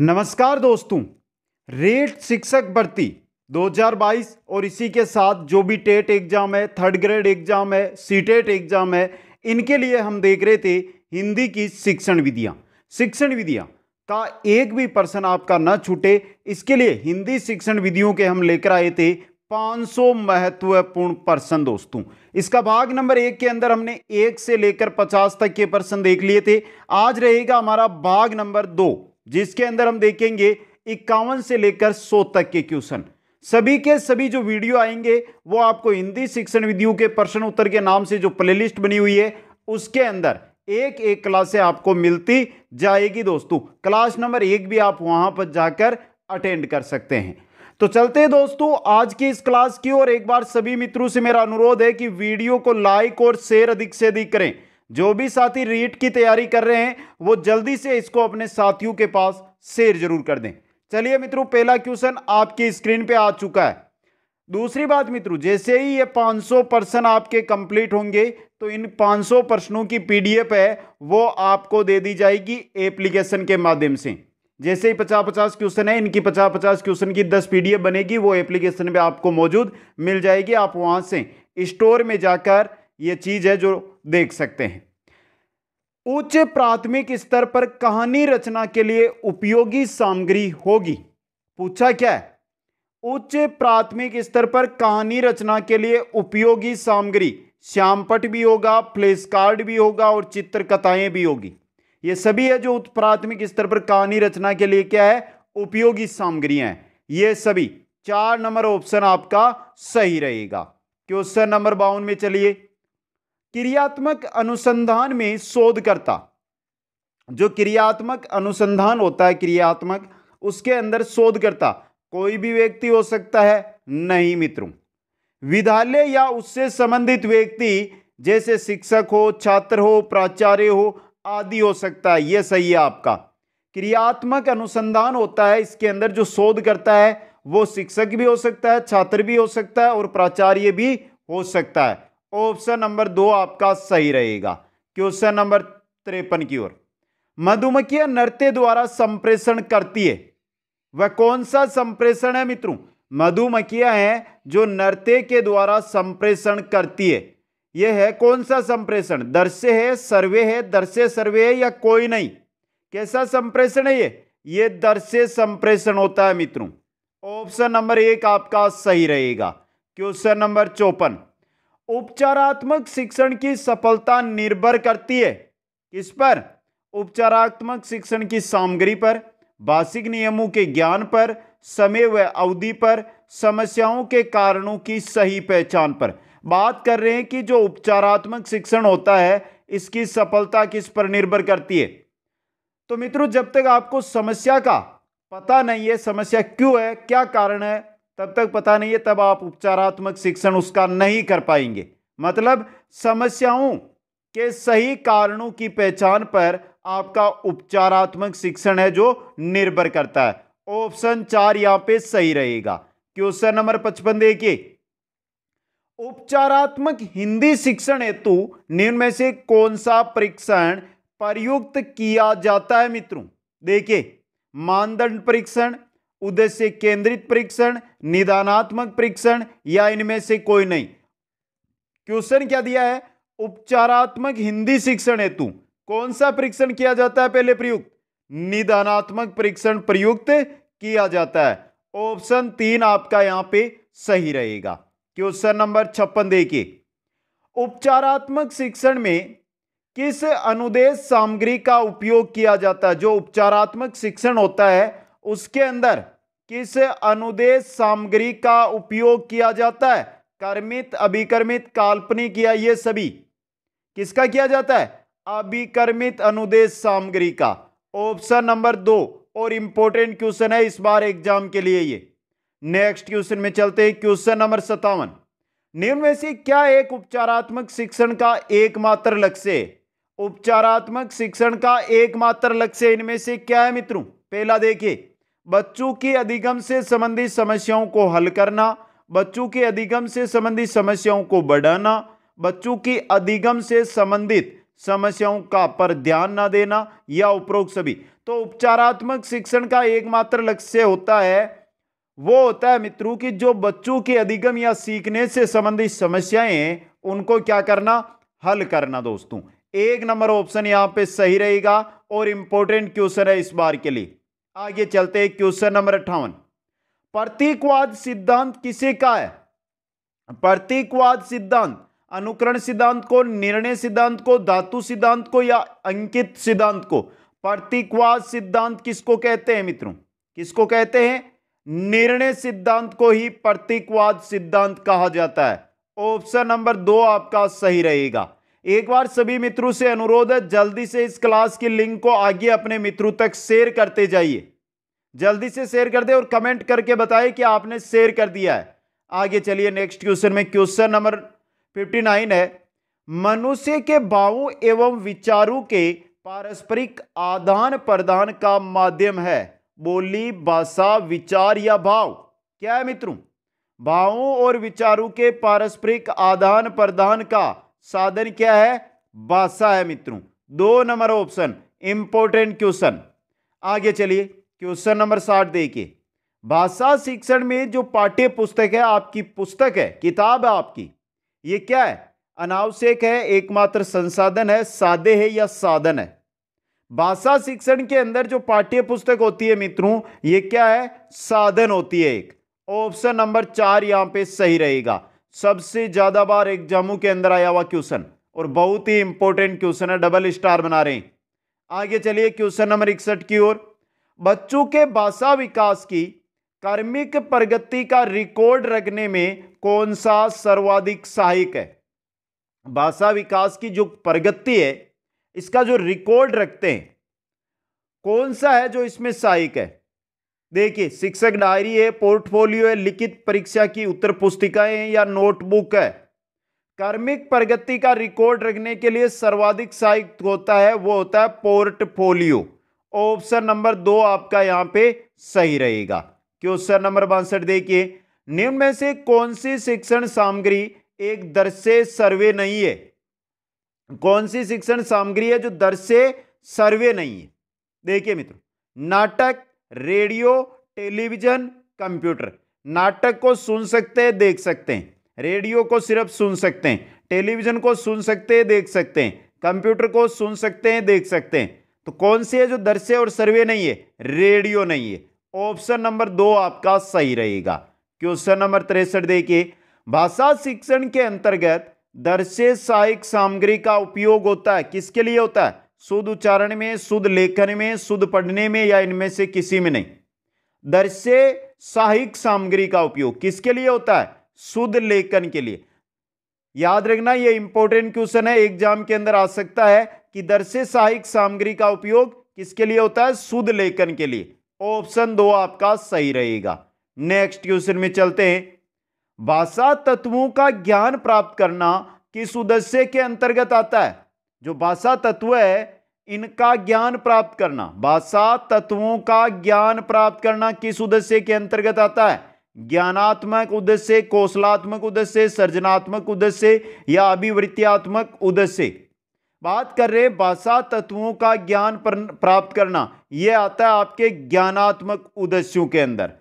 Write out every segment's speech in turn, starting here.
नमस्कार दोस्तों रेट शिक्षक भर्ती 2022 और इसी के साथ जो भी टेट एग्ज़ाम है थर्ड ग्रेड एग्ज़ाम है सी टेट एग्ज़ाम है इनके लिए हम देख रहे थे हिंदी की शिक्षण विधियाँ शिक्षण विधियाँ का एक भी पर्सन आपका न छूटे इसके लिए हिंदी शिक्षण विधियों के हम लेकर आए थे 500 महत्वपूर्ण पर्सन दोस्तों इसका भाग नंबर एक के अंदर हमने एक से लेकर 50 तक के पर्सन देख लिए थे आज रहेगा हमारा भाग नंबर दो जिसके अंदर हम देखेंगे इक्यावन से लेकर सौ तक के क्वेश्चन सभी के सभी जो वीडियो आएंगे वो आपको हिंदी शिक्षण विधियों के प्रश्न उत्तर के नाम से जो प्लेलिस्ट बनी हुई है उसके अंदर एक एक क्लासे आपको मिलती जाएगी दोस्तों क्लास नंबर एक भी आप वहां पर जाकर अटेंड कर सकते हैं तो चलते हैं दोस्तों आज की इस क्लास की और एक बार सभी मित्रों से मेरा अनुरोध है कि वीडियो को लाइक और शेयर अधिक से अधिक करें जो भी साथी रीट की तैयारी कर रहे हैं वो जल्दी से इसको अपने साथियों के पास शेयर जरूर कर दें चलिए मित्रों पहला क्वेश्चन आपकी स्क्रीन पे आ चुका है दूसरी बात मित्रों जैसे ही ये 500 पर्सन आपके कंप्लीट होंगे तो इन 500 प्रश्नों की पीडीएफ है वो आपको दे दी जाएगी एप्लीकेशन के माध्यम से जैसे ही पचास पचास क्वेश्चन है इनकी पचास पचास क्वेश्चन की दस पीडीएफ बनेगी वो एप्लीकेशन में आपको मौजूद मिल जाएगी आप वहाँ से स्टोर में जाकर ये चीज़ है जो देख सकते हैं उच्च प्राथमिक स्तर पर कहानी रचना के लिए उपयोगी सामग्री होगी पूछा क्या है उच्च प्राथमिक स्तर पर कहानी रचना के लिए उपयोगी सामग्री श्यामपट भी होगा फ्लैश कार्ड भी होगा और चित्रकथाएं भी होगी ये सभी है जो उच्च प्राथमिक स्तर पर कहानी रचना के लिए क्या है उपयोगी सामग्रियां हैं ये सभी चार नंबर ऑप्शन आपका सही रहेगा क्वेश्चन नंबर बावन में चलिए क्रियात्मक अनुसंधान में शोधकर्ता जो क्रियात्मक अनुसंधान होता है क्रियात्मक उसके अंदर शोधकर्ता कोई भी व्यक्ति हो सकता है नहीं मित्रों विद्यालय या उससे संबंधित व्यक्ति जैसे शिक्षक हो छात्र हो प्राचार्य हो आदि हो सकता है यह सही है आपका क्रियात्मक अनुसंधान होता है इसके अंदर जो शोध करता है वो शिक्षक भी हो सकता है छात्र भी हो सकता है और प्राचार्य भी हो सकता है ऑप्शन नंबर दो आपका सही रहेगा क्वेश्चन नंबर तिरपन की ओर मधुमक्खियां नृत्य द्वारा संप्रेषण करती है वह कौन सा संप्रेषण है मित्रों मधुमक्खियां हैं जो नृत्य के द्वारा संप्रेषण करती है यह है कौन सा संप्रेषण दर्श्य है सर्वे है दर्श्य सर्वे है या कोई नहीं कैसा संप्रेषण है ये ये दर्श्य संप्रेषण होता है मित्रों ऑप्शन नंबर एक आपका सही रहेगा क्वेश्चन नंबर चौपन उपचारात्मक शिक्षण की सफलता निर्भर करती है किस पर उपचारात्मक शिक्षण की सामग्री पर भाषिक नियमों के ज्ञान पर समय व अवधि पर समस्याओं के कारणों की सही पहचान पर बात कर रहे हैं कि जो उपचारात्मक शिक्षण होता है इसकी सफलता किस पर निर्भर करती है तो मित्रों जब तक आपको समस्या का पता नहीं है समस्या क्यों है क्या कारण है तब तक पता नहीं है तब आप उपचारात्मक शिक्षण उसका नहीं कर पाएंगे मतलब समस्याओं के सही कारणों की पहचान पर आपका उपचारात्मक शिक्षण है जो निर्भर करता है ऑप्शन चार यहां पे सही रहेगा क्वेश्चन नंबर पचपन देखिए उपचारात्मक हिंदी शिक्षण हेतु निम्न में से कौन सा परीक्षण प्रयुक्त किया जाता है मित्रों देखिए मानदंड परीक्षण उद्देश्य केंद्रित परीक्षण निदानात्मक परीक्षण या इनमें से कोई नहीं क्वेश्चन क्या दिया है उपचारात्मक हिंदी शिक्षण हेतु कौन सा परीक्षण किया जाता है पहले प्रयुक्त निदानात्मक परीक्षण प्रयुक्त किया जाता है ऑप्शन तीन आपका यहां पे सही रहेगा क्वेश्चन नंबर छप्पन देखिए उपचारात्मक शिक्षण में किस अनुदेश सामग्री का उपयोग किया जाता है जो उपचारात्मक शिक्षण होता है उसके अंदर किस अनुदेश सामग्री का उपयोग किया जाता है कर्मित अभिकर्मित काल्पनिक या ये सभी किसका किया जाता है अभिकर्मित अनुदेश सामग्री का ऑप्शन नंबर दो और इंपॉर्टेंट क्वेश्चन है इस बार एग्जाम के लिए ये नेक्स्ट क्वेश्चन में चलते हैं क्वेश्चन नंबर सत्तावन निम्न में से क्या एक उपचारात्मक शिक्षण का एकमात्र लक्ष्य उपचारात्मक शिक्षण का एकमात्र लक्ष्य इनमें से क्या है मित्रों पहला देखिए बच्चों के अधिगम से संबंधित समस्याओं को हल करना बच्चों के अधिगम से संबंधित समस्याओं को बढ़ाना बच्चों की अधिगम से संबंधित समस्याओं का पर ध्यान ना देना या उपरोक्त सभी तो उपचारात्मक शिक्षण का एकमात्र लक्ष्य होता है वो होता है मित्रों की जो बच्चों के अधिगम या सीखने से संबंधित समस्याएं उनको क्या करना हल करना दोस्तों एक नंबर ऑप्शन यहां पे सही रहेगा और इंपॉर्टेंट क्वेश्चन है इस बार के लिए आगे चलते क्वेश्चन नंबर अट्ठावन प्रतीकवाद सिद्धांत किसे का है प्रतीकवाद सिद्धांत अनुकरण सिद्धांत को निर्णय सिद्धांत को धातु सिद्धांत को या अंकित सिद्धांत को प्रतीकवाद सिद्धांत किसको कहते हैं मित्रों किसको कहते हैं निर्णय सिद्धांत को ही प्रतीकवाद सिद्धांत कहा जाता है ऑप्शन नंबर दो आपका सही रहेगा एक बार सभी मित्रों से अनुरोध है जल्दी से इस क्लास की लिंक को आगे अपने मित्रों तक शेयर करते जाइए जल्दी से शेयर कर दे और कमेंट करके बताएं कि आपने शेयर कर दिया है आगे चलिए नेक्स्ट क्वेश्चन में क्वेश्चन नंबर फिफ्टी नाइन है मनुष्य के भावों एवं विचारों के पारस्परिक आदान प्रदान का माध्यम है बोली भाषा विचार या भाव क्या है मित्रों भावों और विचारों के पारस्परिक आदान प्रदान का साधन क्या है बादशाह है मित्रों दो नंबर ऑप्शन इंपॉर्टेंट क्वेश्चन आगे चलिए क्वेश्चन नंबर साठ देखिए भाषा शिक्षण में जो पाठ्य पुस्तक है आपकी पुस्तक है किताब है आपकी ये क्या है अनावश्यक है एकमात्र संसाधन है सादे है या साधन है भाषा शिक्षण के अंदर जो पाठ्य पुस्तक होती है मित्रों ये क्या है साधन होती है एक ऑप्शन नंबर चार यहां पे सही रहेगा सबसे ज़्यादा बार एग्जामों के अंदर आया हुआ क्वेश्चन और बहुत ही इंपॉर्टेंट क्वेश्चन है डबल स्टार बना रहे हैं आगे चलिए क्वेश्चन नंबर इकसठ की ओर बच्चों के भाषा विकास की कार्मिक प्रगति का रिकॉर्ड रखने में कौन सा सर्वाधिक सहायक है भाषा विकास की जो प्रगति है इसका जो रिकॉर्ड रखते हैं कौन सा है जो इसमें सहायक है देखिए शिक्षक डायरी है पोर्टफोलियो है लिखित परीक्षा की उत्तर पुस्तिकाएं हैं या नोटबुक है कार्मिक प्रगति का रिकॉर्ड रखने के लिए सर्वाधिक सहायक होता है वो होता है पोर्टफोलियो ऑप्शन नंबर दो आपका यहाँ पे सही रहेगा क्वेश्चन नंबर बासठ देखिए निम्न में से कौन सी शिक्षण सामग्री एक दर से सर्वे नहीं है कौन सी शिक्षण सामग्री है जो दर से सर्वे नहीं है देखिए मित्रों नाटक रेडियो टेलीविज़न कंप्यूटर नाटक को सुन सकते हैं देख सकते हैं रेडियो को सिर्फ सुन सकते हैं टेलीविज़न को सुन सकते हैं देख सकते हैं कंप्यूटर को सुन सकते हैं देख सकते हैं तो कौन सी है जो दृश्य और सर्वे नहीं है रेडियो नहीं है ऑप्शन नंबर दो आपका सही रहेगा क्वेश्चन नंबर तिरसठ देखिए भाषा शिक्षण के अंतर्गत दृश्य सहायक सामग्री का उपयोग होता है किसके लिए होता है शुद्ध उच्चारण में शुद्ध लेखन में शुद्ध पढ़ने में या इनमें से किसी में नहीं दर्श्य साहिक सामग्री का उपयोग किसके लिए होता है शुद्ध लेखन के लिए याद रखना यह इंपॉर्टेंट क्वेश्चन है एग्जाम के अंदर आ सकता है कि दर्शे सहायक सामग्री का उपयोग किसके लिए होता है शुद्ध लेखन के लिए ऑप्शन दो आपका सही रहेगा नेक्स्ट क्वेश्चन में चलते हैं भाषा तत्वों का ज्ञान प्राप्त करना किस उद्देश्य के अंतर्गत आता है जो भाषा तत्व है इनका ज्ञान प्राप्त करना भाषा तत्वों का ज्ञान प्राप्त करना किस उद्देश्य के अंतर्गत आता है ज्ञानात्मक उद्देश्य कौशलात्मक उद्देश्य सृजनात्मक उद्देश्य या अभिवृत्तियात्मक उद्देश्य बात कर रहे भाषा तत्वों का ज्ञान प्राप्त करना यह आता है आपके ज्ञानात्मक उद्देश्यों के अंदर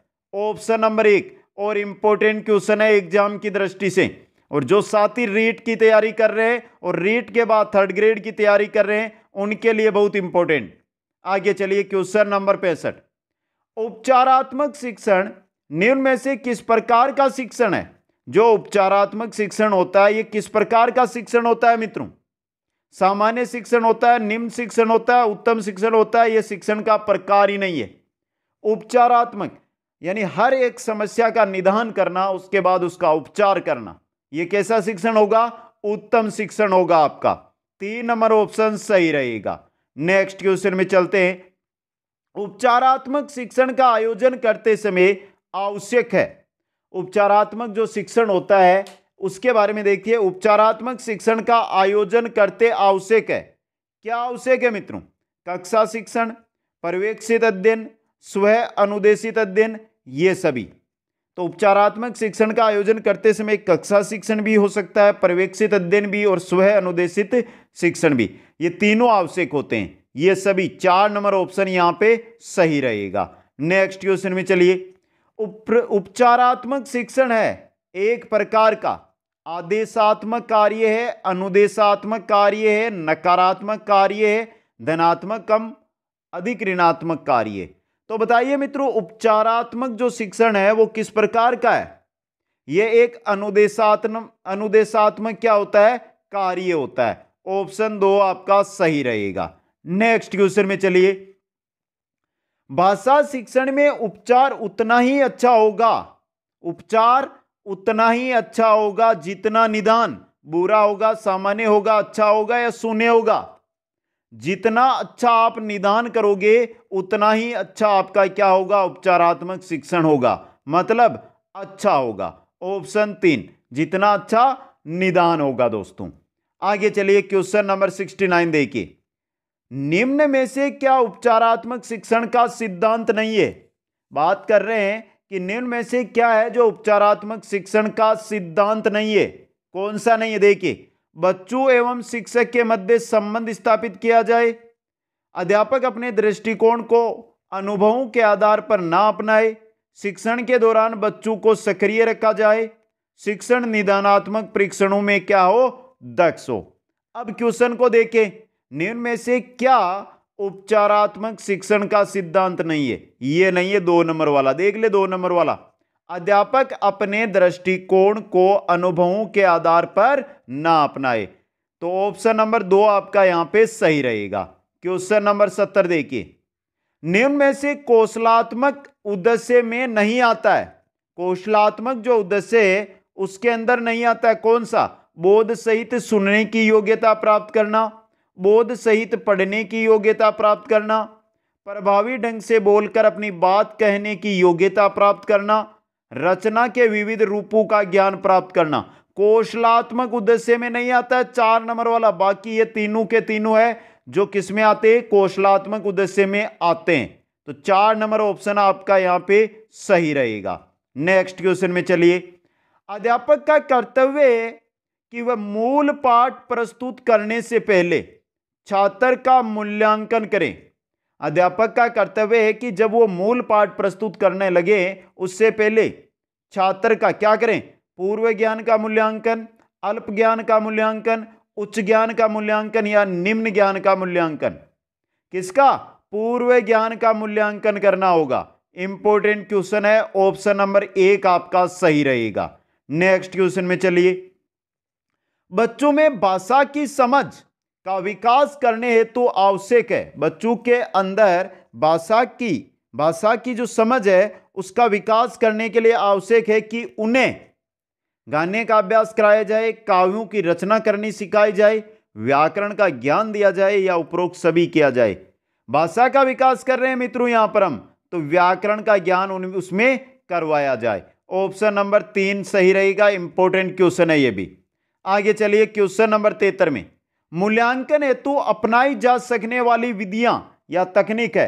ऑप्शन नंबर एक और इंपॉर्टेंट क्वेश्चन है एग्जाम की दृष्टि से और जो साथी रीट की तैयारी कर रहे हैं और रीट के बाद थर्ड ग्रेड की तैयारी कर रहे हैं उनके लिए बहुत इंपॉर्टेंट आगे चलिए क्वेश्चन नंबर पैंसठ उपचारात्मक शिक्षण निम्न में से किस प्रकार का शिक्षण है जो उपचारात्मक शिक्षण होता है ये किस प्रकार का शिक्षण होता है मित्रों सामान्य शिक्षण होता है निम्न शिक्षण होता है उत्तम शिक्षण होता है यह शिक्षण का प्रकार ही नहीं है उपचारात्मक यानी हर एक समस्या का निदान करना उसके बाद उसका उपचार करना ये कैसा शिक्षण होगा उत्तम शिक्षण होगा आपका तीन नंबर ऑप्शन सही रहेगा नेक्स्ट क्वेश्चन में चलते हैं उपचारात्मक शिक्षण का आयोजन करते समय आवश्यक है उपचारात्मक जो शिक्षण होता है उसके बारे में देखिए उपचारात्मक शिक्षण का आयोजन करते आवश्यक है क्या आवश्यक है मित्रों कक्षा शिक्षण पर्यवेक्षित अध्ययन स्व अनुदेशित अध्ययन ये सभी तो उपचारात्मक शिक्षण का आयोजन करते समय कक्षा शिक्षण भी हो सकता है पर्यवेक्षित अध्ययन भी और स्व अनुदेशित शिक्षण भी ये तीनों आवश्यक होते हैं ये सभी चार नंबर ऑप्शन यहाँ पे सही रहेगा नेक्स्ट क्वेश्चन में चलिए उप्र उपचारात्मक शिक्षण है एक प्रकार का आदेशात्मक कार्य है अनुदेशात्मक कार्य है नकारात्मक कार्य है धनात्मक कम अधिक ऋणात्मक कार्य तो बताइए मित्रों उपचारात्मक जो शिक्षण है वो किस प्रकार का है ये एक अनुदेशात्मक अनुदेशात्मक क्या होता है कार्य होता है ऑप्शन दो आपका सही रहेगा नेक्स्ट क्वेश्चन में चलिए भाषा शिक्षण में उपचार उतना ही अच्छा होगा उपचार उतना ही अच्छा होगा जितना निदान बुरा होगा सामान्य होगा अच्छा होगा या शून्य होगा जितना अच्छा आप निदान करोगे उतना ही अच्छा आपका क्या होगा उपचारात्मक शिक्षण होगा मतलब अच्छा होगा ऑप्शन तीन जितना अच्छा निदान होगा दोस्तों आगे चलिए क्वेश्चन नंबर सिक्सटी नाइन देखिए निम्न में से क्या उपचारात्मक शिक्षण का सिद्धांत नहीं है बात कर रहे हैं कि निम्न में से क्या है जो उपचारात्मक शिक्षण का सिद्धांत नहीं है कौन सा नहीं है देखिए बच्चों एवं शिक्षक के मध्य संबंध स्थापित किया जाए अध्यापक अपने दृष्टिकोण को अनुभवों के आधार पर ना अपनाए शिक्षण के दौरान बच्चों को सक्रिय रखा जाए शिक्षण निदानात्मक परीक्षणों में क्या हो दक्ष हो अब क्वेश्चन को देखें निम्न में से क्या उपचारात्मक शिक्षण का सिद्धांत नहीं है ये नहीं है दो नंबर वाला देख ले दो नंबर वाला अध्यापक अपने दृष्टिकोण को अनुभवों के आधार पर ना अपनाए तो ऑप्शन नंबर दो आपका यहां पे सही रहेगा क्वेश्चन नंबर सत्तर देखिए निम्न में से कौशलात्मक उद्देश्य में नहीं आता है कौशलात्मक जो उद्देश्य है उसके अंदर नहीं आता है कौन सा बोध सहित सुनने की योग्यता प्राप्त करना बोध सहित पढ़ने की योग्यता प्राप्त करना प्रभावी ढंग से बोलकर अपनी बात कहने की योग्यता प्राप्त करना रचना के विविध रूपों का ज्ञान प्राप्त करना कोशलात्मक उद्देश्य में नहीं आता है चार नंबर वाला बाकी ये तीनों के तीनों है जो किसमें आते हैं कोशलात्मक उद्देश्य में आते हैं तो चार नंबर ऑप्शन आपका यहां पे सही रहेगा नेक्स्ट क्वेश्चन में चलिए अध्यापक का कर्तव्य है कि वह मूल पाठ प्रस्तुत करने से पहले छात्र का मूल्यांकन करें अध्यापक का कर्तव्य है कि जब वो मूल पाठ प्रस्तुत करने लगे उससे पहले छात्र का क्या करें पूर्व ज्ञान का मूल्यांकन अल्प ज्ञान का मूल्यांकन उच्च ज्ञान का मूल्यांकन या निम्न ज्ञान का मूल्यांकन किसका पूर्व ज्ञान का मूल्यांकन करना होगा इंपॉर्टेंट क्वेश्चन है ऑप्शन नंबर एक आपका सही रहेगा नेक्स्ट क्वेश्चन में चलिए बच्चों में भाषा की समझ का विकास करने हेतु आवश्यक है बच्चों के अंदर भाषा की भाषा की जो समझ है उसका विकास करने के लिए आवश्यक है कि उन्हें गाने का अभ्यास कराया जाए काव्यों की रचना करनी सिखाई जाए व्याकरण का ज्ञान दिया जाए या उपरोक्त सभी किया जाए भाषा का विकास कर रहे हैं मित्रों यहाँ पर हम तो व्याकरण का ज्ञान उसमें करवाया जाए ऑप्शन नंबर तीन सही रहेगा इंपॉर्टेंट क्वेश्चन है ये भी आगे चलिए क्वेश्चन नंबर तेहत्तर में मूल्यांकन हेतु अपनाई जा सकने वाली विधियां या तकनीक है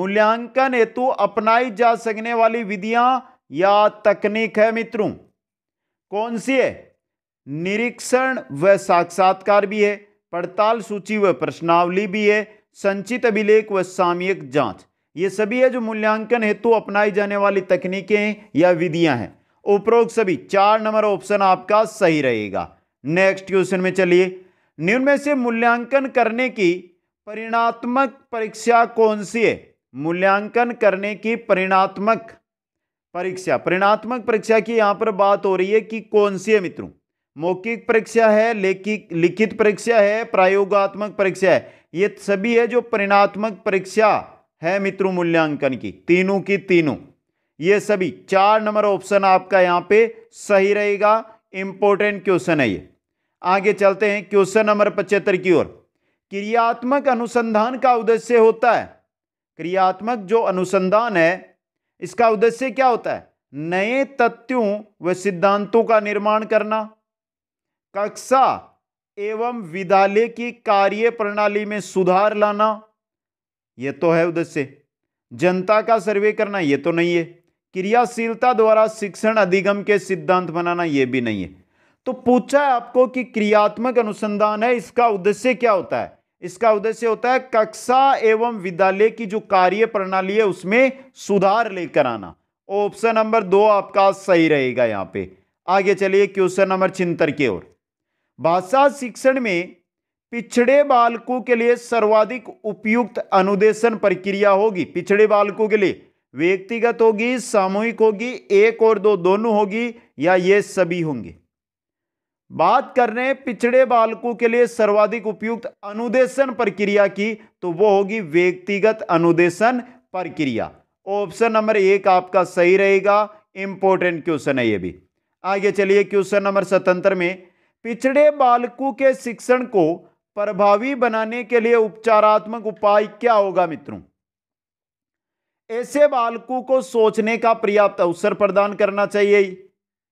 मूल्यांकन हेतु अपनाई जा सकने वाली विधियां या तकनीक है मित्रों कौन सी है निरीक्षण व साक्षात्कार भी है पड़ताल सूची व प्रश्नावली भी है संचित अभिलेख व सामयिक जांच ये सभी है जो मूल्यांकन हेतु अपनाई जाने वाली तकनीकें या विधियां हैं उपरोक्त सभी चार नंबर ऑप्शन आपका सही रहेगा नेक्स्ट क्वेश्चन में चलिए निम्न में से मूल्यांकन करने की परिणात्मक परीक्षा कौन सी है मूल्यांकन करने की परिणात्मक परीक्षा परिणात्मक परीक्षा की यहाँ पर बात हो रही है कि कौन सी है मित्रों मौखिक परीक्षा है लेखिक लिखित परीक्षा है प्रायोगात्मक परीक्षा है ये सभी है जो परिणात्मक परीक्षा है मित्रों मूल्यांकन की तीनों की तीनों ये सभी चार नंबर ऑप्शन आपका यहाँ पे सही रहेगा इंपॉर्टेंट क्वेश्चन है ये आगे चलते हैं क्वेश्चन नंबर पचहत्तर की ओर क्रियात्मक अनुसंधान का उद्देश्य होता है क्रियात्मक जो अनुसंधान है इसका उद्देश्य क्या होता है नए तथ्यों व सिद्धांतों का निर्माण करना कक्षा एवं विद्यालय की कार्य प्रणाली में सुधार लाना यह तो है उद्देश्य जनता का सर्वे करना यह तो नहीं है क्रियाशीलता द्वारा शिक्षण अधिगम के सिद्धांत बनाना यह भी नहीं है तो पूछा है आपको कि क्रियात्मक अनुसंधान है इसका उद्देश्य क्या होता है इसका उद्देश्य होता है कक्षा एवं विद्यालय की जो कार्य प्रणाली है उसमें सुधार लेकर आना ऑप्शन नंबर दो आपका सही रहेगा यहां पे आगे चलिए क्वेश्चन नंबर छिहत्तर की ओर भाषा शिक्षण में पिछड़े बालकों के लिए सर्वाधिक उपयुक्त अनुदेशन प्रक्रिया होगी पिछड़े बालकों के लिए व्यक्तिगत होगी सामूहिक होगी एक और दो दोनों होगी या ये सभी होंगे बात कर रहे हैं पिछड़े बालकों के लिए सर्वाधिक उपयुक्त अनुदेशन प्रक्रिया की तो वो होगी व्यक्तिगत अनुदेशन प्रक्रिया ऑप्शन नंबर एक आपका सही रहेगा इंपॉर्टेंट क्वेश्चन है ये भी आगे चलिए क्वेश्चन नंबर सतंत्र में पिछड़े बालकों के शिक्षण को प्रभावी बनाने के लिए उपचारात्मक उपाय क्या होगा मित्रों ऐसे बालकों को सोचने का पर्याप्त अवसर प्रदान करना चाहिए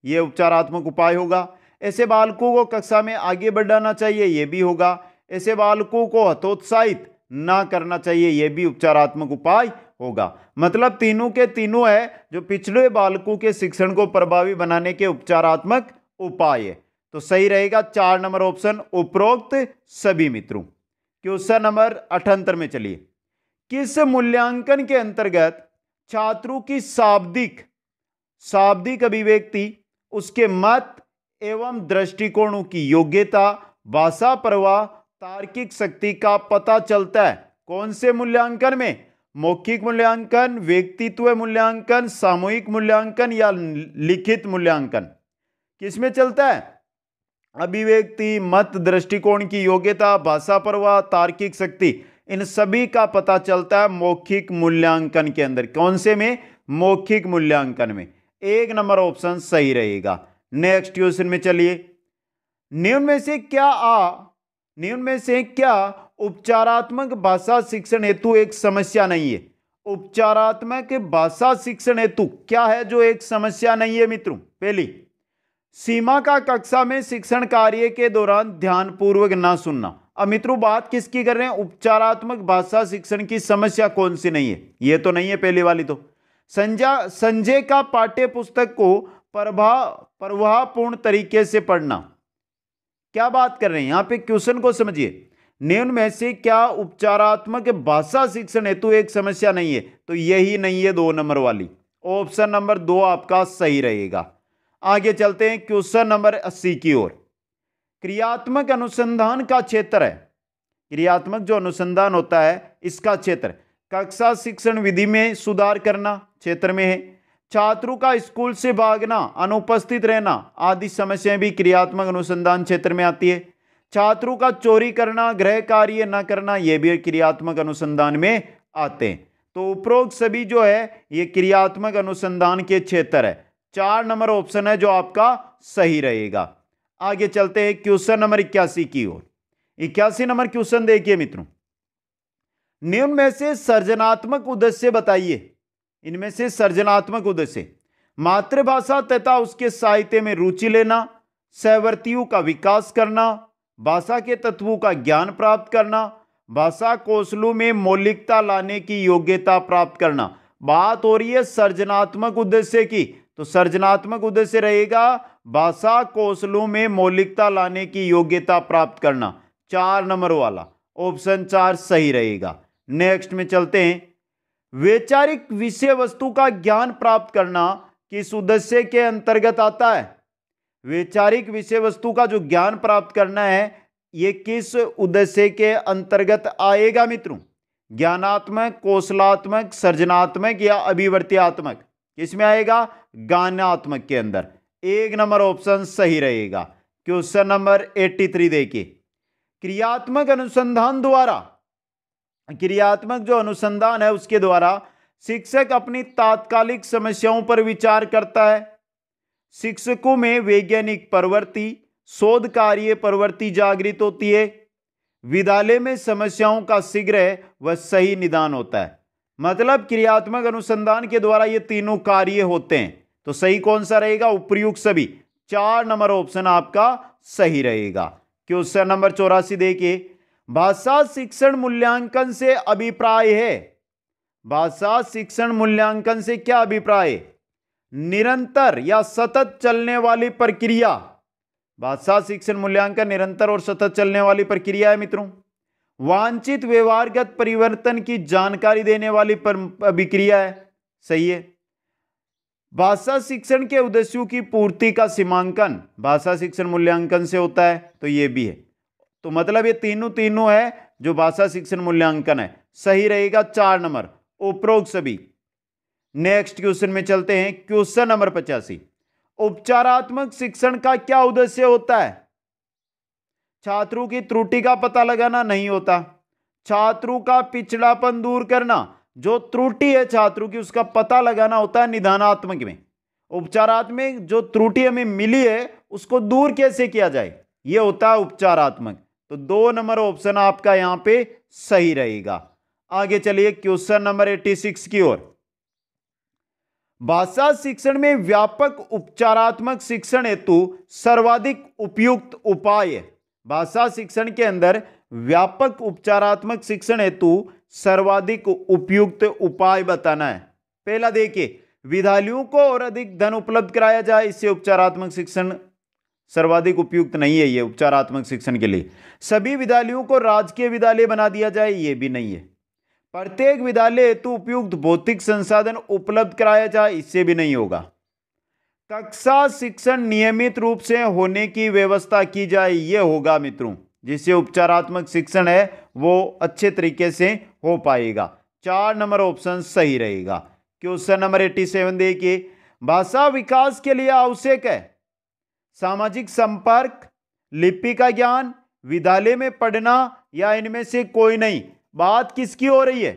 ये उपचारात्मक उपाय होगा ऐसे बालकों को कक्षा में आगे बढ़ाना चाहिए ये भी होगा ऐसे बालकों को हतोत्साहित ना करना चाहिए ये भी उपचारात्मक उपाय होगा मतलब तीनों के तीनों है जो पिछड़े बालकों के शिक्षण को प्रभावी बनाने के उपचारात्मक उपाय है तो सही रहेगा चार नंबर ऑप्शन उपरोक्त सभी मित्रों क्वेश्चन नंबर अठहत्तर में चलिए किस मूल्यांकन के अंतर्गत छात्रों की शाब्दिक शाब्दिक अभिव्यक्ति उसके मत एवं दृष्टिकोणों की योग्यता भाषा प्रवाह तार्किक शक्ति का पता चलता है कौन से मूल्यांकन में मौखिक मूल्यांकन व्यक्तित्व मूल्यांकन सामूहिक मूल्यांकन या लिखित मूल्यांकन किसमें चलता है अभिव्यक्ति मत दृष्टिकोण की योग्यता भाषा प्रवाह तार्किक शक्ति इन सभी का पता चलता है मौखिक मूल्यांकन के अंदर कौन से में मौखिक मूल्यांकन में एक नंबर ऑप्शन सही रहेगा नेक्स्ट क्वेश्चन में चलिए निम्न में से क्या आ निम्न में से क्या उपचारात्मक भाषा शिक्षण हेतु एक समस्या नहीं है उपचारात्मक भाषा शिक्षण हेतु क्या है जो एक समस्या नहीं है मित्रों पहली सीमा का कक्षा में शिक्षण कार्य के दौरान ध्यानपूर्वक ना सुनना अब मित्रों बात किसकी कर रहे हैं उपचारात्मक भाषा शिक्षण की समस्या कौन सी नहीं है यह तो नहीं है पहली वाली तो संजय संजय का पाठ्य पुस्तक को प्रभाव प्रभावपूर्ण तरीके से पढ़ना क्या बात कर रहे हैं यहां पे क्वेश्चन को समझिए निम्न में से क्या उपचारात्मक भाषा शिक्षण हेतु एक समस्या नहीं है तो यही नहीं है दो नंबर वाली ऑप्शन नंबर दो आपका सही रहेगा आगे चलते हैं क्वेश्चन नंबर अस्सी की ओर क्रियात्मक अनुसंधान का क्षेत्र है क्रियात्मक जो अनुसंधान होता है इसका क्षेत्र कक्षा शिक्षण विधि में सुधार करना क्षेत्र में है छात्रों का स्कूल से भागना अनुपस्थित रहना आदि समस्याएं भी क्रियात्मक अनुसंधान क्षेत्र में आती है छात्रों का चोरी करना गृह कार्य न करना यह भी क्रियात्मक अनुसंधान में आते हैं तो उपरोक्त सभी जो है ये क्रियात्मक अनुसंधान के क्षेत्र है चार नंबर ऑप्शन है जो आपका सही रहेगा आगे चलते हैं क्वेश्चन नंबर इक्यासी की ओर इक्यासी नंबर क्वेश्चन देखिए मित्रों निम्न में से सर्जनात्मक उद्देश्य बताइए इनमें से सर्जनात्मक उद्देश्य मातृभाषा तथा उसके साहित्य में रुचि लेना सहवर्तियों का विकास करना भाषा के तत्वों का ज्ञान प्राप्त करना भाषा कौशलों में मौलिकता लाने की योग्यता प्राप्त करना बात हो रही है सर्जनात्मक उद्देश्य की तो सर्जनात्मक उद्देश्य रहेगा भाषा कौशलों में मौलिकता लाने की योग्यता प्राप्त करना चार नंबर वाला ऑप्शन चार सही रहेगा नेक्स्ट में चलते हैं वैचारिक विषय वस्तु का ज्ञान प्राप्त करना किस उद्देश्य के अंतर्गत आता है वैचारिक विषय वस्तु का जो ज्ञान प्राप्त करना है ये किस उद्देश्य के अंतर्गत आएगा मित्रों ज्ञानात्मक कौशलात्मक सर्जनात्मक या अभिवर्तियात्मक किसमें आएगा गानात्मक के अंदर एक नंबर ऑप्शन सही रहेगा क्वेश्चन नंबर एट्टी थ्री देखिए क्रियात्मक अनुसंधान द्वारा क्रियात्मक जो अनुसंधान है उसके द्वारा शिक्षक अपनी तात्कालिक समस्याओं पर विचार करता है शिक्षकों में वैज्ञानिक प्रवृत्ति शोध कार्य प्रवृत्ति जागृत होती है विद्यालय में समस्याओं का शीघ्र व सही निदान होता है मतलब क्रियात्मक अनुसंधान के द्वारा ये तीनों कार्य होते हैं तो सही कौन सा रहेगा उपयुक्त सभी चार नंबर ऑप्शन आपका सही रहेगा क्वेश्चन नंबर चौरासी देखिए भाषा शिक्षण मूल्यांकन से अभिप्राय है भाषा शिक्षण मूल्यांकन से क्या अभिप्राय निरंतर या सतत चलने वाली प्रक्रिया भाषा शिक्षण मूल्यांकन निरंतर और सतत चलने वाली प्रक्रिया है मित्रों वांछित व्यवहारगत परिवर्तन की जानकारी देने वाली अभिक्रिया है सही है भाषा शिक्षण के उद्देश्यों की पूर्ति का सीमांकन भाषा शिक्षण मूल्यांकन से होता है तो यह भी है तो मतलब ये तीनों तीनों है जो भाषा शिक्षण मूल्यांकन है सही रहेगा चार नंबर उपरोक्त सभी नेक्स्ट क्वेश्चन में चलते हैं क्वेश्चन नंबर पचासी उपचारात्मक शिक्षण का क्या उद्देश्य होता है छात्रों की त्रुटि का पता लगाना नहीं होता छात्रों का पिछड़ापन दूर करना जो त्रुटि है छात्रों की उसका पता लगाना होता है निदानात्मक में उपचारात्मक जो त्रुटि हमें मिली है उसको दूर कैसे किया जाए यह होता है उपचारात्मक तो दो नंबर ऑप्शन आपका यहां पे सही रहेगा आगे चलिए क्वेश्चन नंबर एट्टी सिक्स की ओर भाषा शिक्षण में व्यापक उपचारात्मक शिक्षण हेतु सर्वाधिक उपयुक्त उपाय भाषा शिक्षण के अंदर व्यापक उपचारात्मक शिक्षण हेतु सर्वाधिक उपयुक्त उपाय बताना है पहला देखिए विद्यालयों को और अधिक धन उपलब्ध कराया जाए इससे उपचारात्मक शिक्षण सर्वाधिक उपयुक्त नहीं है ये उपचारात्मक शिक्षण के लिए सभी विद्यालयों को राजकीय विद्यालय बना दिया जाए ये भी नहीं है प्रत्येक विद्यालय हेतु तो उपयुक्त भौतिक संसाधन उपलब्ध कराया जाए इससे भी नहीं होगा कक्षा शिक्षण नियमित रूप से होने की व्यवस्था की जाए ये होगा मित्रों जिससे उपचारात्मक शिक्षण है वो अच्छे तरीके से हो पाएगा चार नंबर ऑप्शन सही रहेगा क्वेश्चन नंबर एट्टी सेवन देखिए भाषा विकास के लिए आवश्यक है सामाजिक संपर्क लिपि का ज्ञान विद्यालय में पढ़ना या इनमें से कोई नहीं बात किसकी हो रही है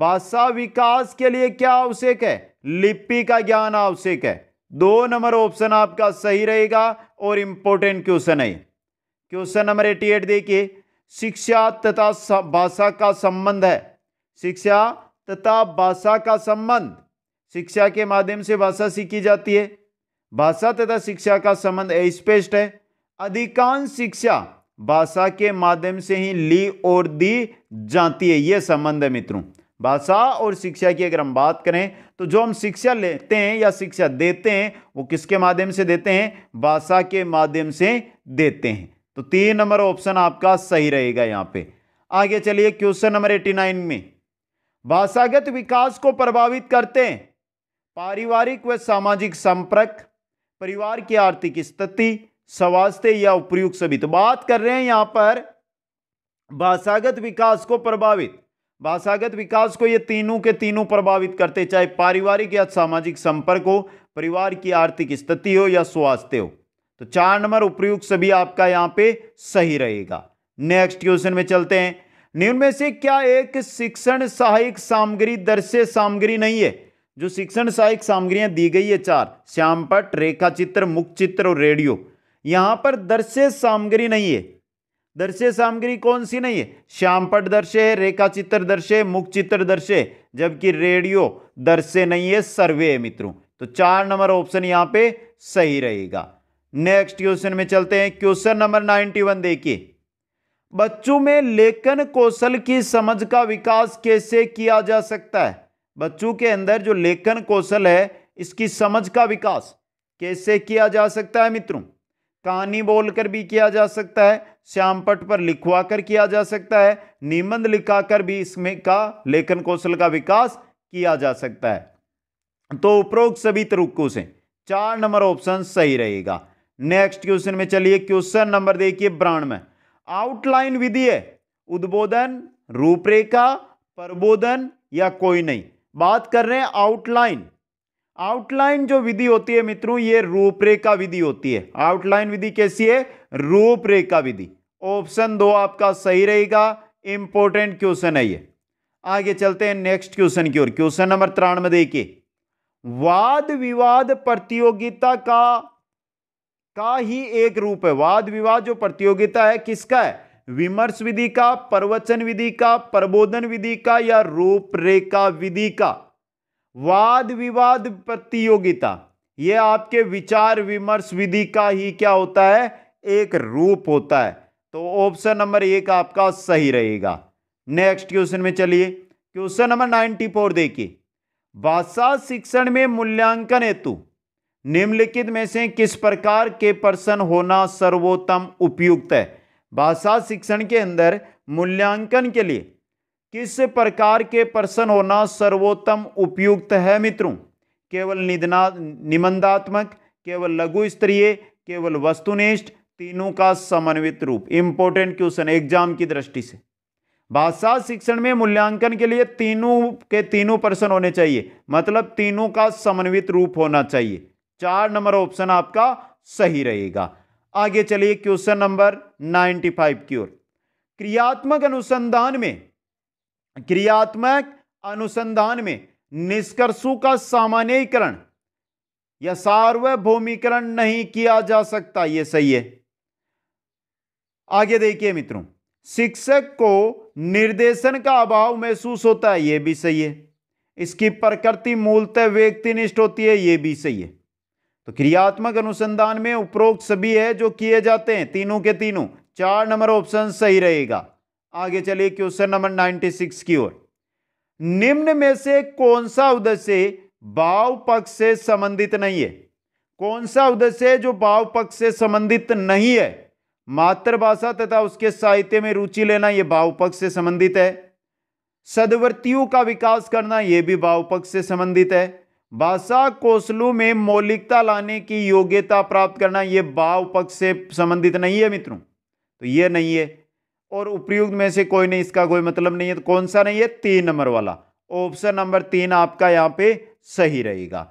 भाषा विकास के लिए क्या आवश्यक है लिपि का ज्ञान आवश्यक है दो नंबर ऑप्शन आपका सही रहेगा और इंपॉर्टेंट क्वेश्चन है क्वेश्चन नंबर एटी एट देखिए शिक्षा तथा भाषा का संबंध है शिक्षा तथा भाषा का संबंध शिक्षा के माध्यम से भाषा सीखी जाती है भाषा तथा शिक्षा का संबंध स्पष्ट है अधिकांश शिक्षा भाषा के माध्यम से ही ली और दी जाती है यह संबंध है मित्रों भाषा और शिक्षा की अगर हम बात करें तो जो हम शिक्षा लेते हैं या शिक्षा देते हैं वो किसके माध्यम से देते हैं भाषा के माध्यम से देते हैं तो तीन नंबर ऑप्शन आपका सही रहेगा यहां पे आगे चलिए क्वेश्चन नंबर एटी नाइन में भाषागत विकास को प्रभावित करते हैं पारिवारिक व सामाजिक संपर्क परिवार की आर्थिक स्थिति स्वास्थ्य या उपयुक्त सभी तो बात कर रहे हैं यहां पर भाषागत विकास को प्रभावित भाषागत विकास को ये तीनों के तीनों प्रभावित करते चाहे पारिवारिक या सामाजिक संपर्क हो परिवार की आर्थिक स्थिति हो या स्वास्थ्य हो तो चार नंबर उपयुक्त सभी आपका यहां पे सही रहेगा नेक्स्ट क्वेश्चन में चलते हैं निम्न में से क्या एक शिक्षण सहायक सामग्री दर्श्य सामग्री नहीं है जो शिक्षण सहायक सामग्रियां दी गई है चार श्यामपट रेखा चित्र मुख चित्र और रेडियो यहाँ पर दर्शय सामग्री नहीं है दर्शय सामग्री कौन सी नहीं है श्यामपट दर्शय है रेखा चित्र दर्शय मुख चित्र दर्शय जबकि रेडियो दर्शय नहीं है सर्वे है मित्रों तो चार नंबर ऑप्शन यहाँ पे सही रहेगा नेक्स्ट क्वेश्चन में चलते हैं क्वेश्चन नंबर नाइन्टी वन देखिए बच्चों में लेखन कौशल की समझ का विकास कैसे किया जा सकता है बच्चों के अंदर जो लेखन कौशल है इसकी समझ का विकास कैसे किया जा सकता है मित्रों कहानी बोलकर भी किया जा सकता है श्याम पट पर लिखवा कर किया जा सकता है निबंध लिखाकर भी इसमें का लेखन कौशल का विकास किया जा सकता है तो उपरोक्त सभी तरीकों से चार नंबर ऑप्शन सही रहेगा नेक्स्ट क्वेश्चन में चलिए क्वेश्चन नंबर देखिए ब्राण में आउटलाइन विधि है उद्बोधन रूपरेखा प्रबोधन या कोई नहीं बात कर रहे हैं आउटलाइन आउटलाइन जो विधि होती है मित्रों ये रूपरेखा विधि होती है आउटलाइन विधि कैसी है रूपरेखा विधि ऑप्शन दो आपका सही रहेगा इंपॉर्टेंट क्वेश्चन है ये आगे चलते हैं नेक्स्ट क्वेश्चन की ओर क्वेश्चन नंबर तिरानवे देखिए वाद विवाद प्रतियोगिता का का ही एक रूप है वाद विवाद जो प्रतियोगिता है किसका है विमर्श विधि का प्रवचन विधि का प्रबोधन विधि का या रूपरेखा विधि का वाद विवाद प्रतियोगिता यह आपके विचार विमर्श विधि का ही क्या होता है एक रूप होता है तो ऑप्शन नंबर एक आपका सही रहेगा नेक्स्ट क्वेश्चन में चलिए क्वेश्चन नंबर नाइन्टी फोर देखिए भाषा शिक्षण में मूल्यांकन हेतु निम्नलिखित में से किस प्रकार के प्रश्न होना सर्वोत्तम उपयुक्त है भाषा शिक्षण के अंदर मूल्यांकन के लिए किस प्रकार के प्रश्न होना सर्वोत्तम उपयुक्त है मित्रों केवल निधना निबंधात्मक केवल लघु स्तरीय केवल वस्तुनिष्ठ तीनों का समन्वित रूप इंपॉर्टेंट क्वेश्चन एग्जाम की दृष्टि से भाषा शिक्षण में मूल्यांकन के लिए तीनों के तीनों प्रश्न होने चाहिए मतलब तीनों का समन्वित रूप होना चाहिए चार नंबर ऑप्शन आपका सही रहेगा आगे चलिए क्वेश्चन नंबर 95 की ओर क्रियात्मक अनुसंधान में क्रियात्मक अनुसंधान में निष्कर्षों का सामान्यकरण या सार्वभौमिकरण नहीं किया जा सकता यह सही है आगे देखिए मित्रों शिक्षक को निर्देशन का अभाव महसूस होता है यह भी सही है इसकी प्रकृति मूलतः व्यक्तिनिष्ठ होती है यह भी सही है तो क्रियात्मक अनुसंधान में उपरोक्त सभी है जो किए जाते हैं तीनों के तीनों चार नंबर ऑप्शन सही रहेगा आगे चलिए क्वेश्चन नंबर 96 की ओर निम्न में से कौन सा उद्देश्य भाव पक्ष से संबंधित नहीं है कौन सा उद्देश्य जो भाव पक्ष से संबंधित नहीं है मातृभाषा तथा उसके साहित्य में रुचि लेना यह भाव पक्ष से संबंधित है सदवर्तियों का विकास करना यह भी भाव पक्ष से संबंधित है भाषा कौशलों में मौलिकता लाने की योग्यता प्राप्त करना यह भाव पक्ष से संबंधित नहीं है मित्रों तो यह नहीं है और उपयुक्त में से कोई नहीं इसका कोई मतलब नहीं है तो कौन सा नहीं है तीन नंबर वाला ऑप्शन नंबर तीन आपका यहां पे सही रहेगा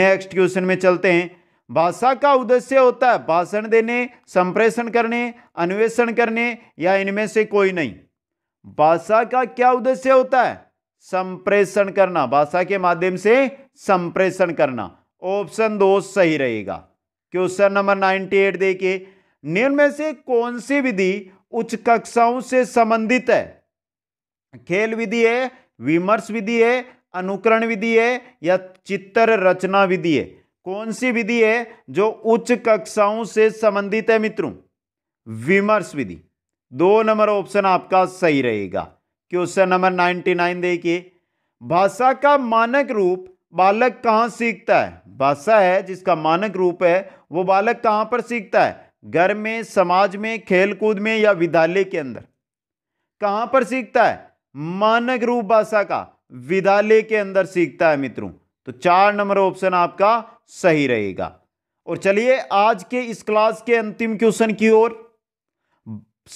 नेक्स्ट क्वेश्चन में चलते हैं भाषा का उद्देश्य होता है भाषण देने संप्रेषण करने अन्वेषण करने या इनमें से कोई नहीं भाषा का क्या उद्देश्य होता है संप्रेषण करना भाषा के माध्यम से संप्रेषण करना ऑप्शन दो सही रहेगा क्वेश्चन नंबर नाइन्टी एट देखिए निम्न में से कौन सी विधि उच्च कक्षाओं से संबंधित है खेल विधि है विमर्श विधि है अनुकरण विधि है या चित्र रचना विधि है कौन सी विधि है जो उच्च कक्षाओं से संबंधित है मित्रों विमर्श विधि दो नंबर ऑप्शन आपका सही रहेगा क्वेश्चन नंबर 99 देखिए भाषा का मानक रूप बालक कहाँ सीखता है भाषा है जिसका मानक रूप है वो बालक कहाँ पर सीखता है घर में समाज में खेलकूद में या विद्यालय के अंदर कहाँ पर सीखता है मानक रूप भाषा का विद्यालय के अंदर सीखता है मित्रों तो चार नंबर ऑप्शन आपका सही रहेगा और चलिए आज के इस क्लास के अंतिम क्वेश्चन की ओर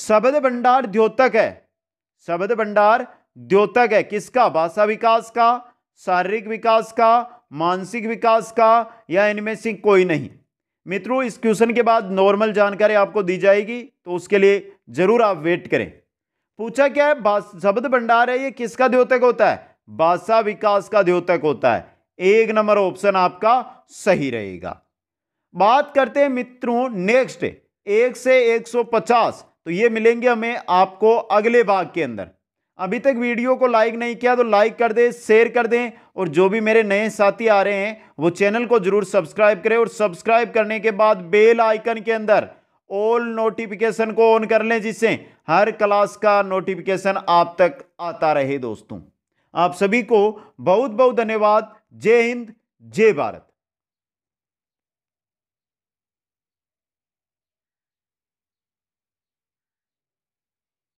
शब्द भंडार द्योतक है शब्द भंडार द्योतक है किसका भाषा विकास का शारीरिक विकास का मानसिक विकास का या इनमें से कोई नहीं मित्रों इस क्वेश्चन के बाद नॉर्मल जानकारी आपको दी जाएगी तो उसके लिए जरूर आप वेट करें पूछा क्या है शब्द भंडार है ये किसका द्योतक होता है भाषा विकास का द्योतक होता है एक नंबर ऑप्शन आपका सही रहेगा बात करते हैं मित्रों नेक्स्ट एक से पचास तो ये मिलेंगे हमें आपको अगले भाग के अंदर अभी तक वीडियो को लाइक नहीं किया तो लाइक कर दें शेयर कर दें और जो भी मेरे नए साथी आ रहे हैं वो चैनल को जरूर सब्सक्राइब करें और सब्सक्राइब करने के बाद बेल आइकन के अंदर ऑल नोटिफिकेशन को ऑन कर लें जिससे हर क्लास का नोटिफिकेशन आप तक आता रहे दोस्तों आप सभी को बहुत बहुत धन्यवाद जय हिंद जय भारत